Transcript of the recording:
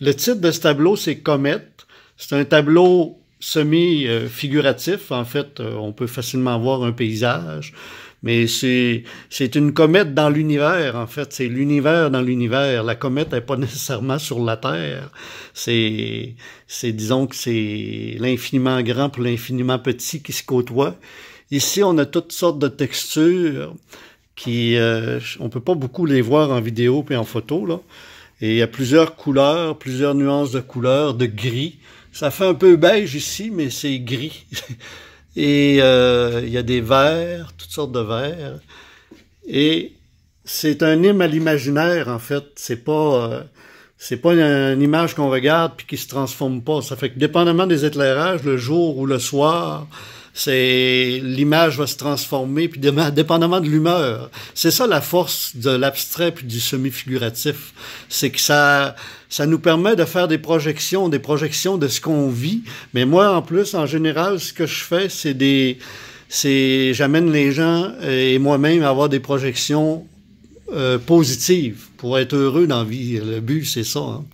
Le titre de ce tableau, c'est Comète. C'est un tableau semi-figuratif. En fait, euh, on peut facilement voir un paysage, mais c'est une comète dans l'univers. En fait, c'est l'univers dans l'univers. La comète n'est pas nécessairement sur la Terre. C'est, disons que c'est l'infiniment grand pour l'infiniment petit qui se côtoie. Ici, on a toutes sortes de textures qui, euh, on peut pas beaucoup les voir en vidéo puis en photo là. Et il y a plusieurs couleurs, plusieurs nuances de couleurs, de gris. Ça fait un peu beige ici, mais c'est gris. Et euh, il y a des verts, toutes sortes de verts. Et c'est un hymne à l'imaginaire, en fait. C'est pas... Euh, c'est pas une, image qu'on regarde puis qui se transforme pas. Ça fait que dépendamment des éclairages, le jour ou le soir, c'est l'image va se transformer, puis dépendamment de l'humeur. C'est ça la force de l'abstrait puis du semi-figuratif, c'est que ça ça nous permet de faire des projections, des projections de ce qu'on vit. Mais moi, en plus, en général, ce que je fais, c'est des c'est j'amène les gens et moi-même à avoir des projections euh, positives pour être heureux dans la vie. Le but, c'est ça. Hein.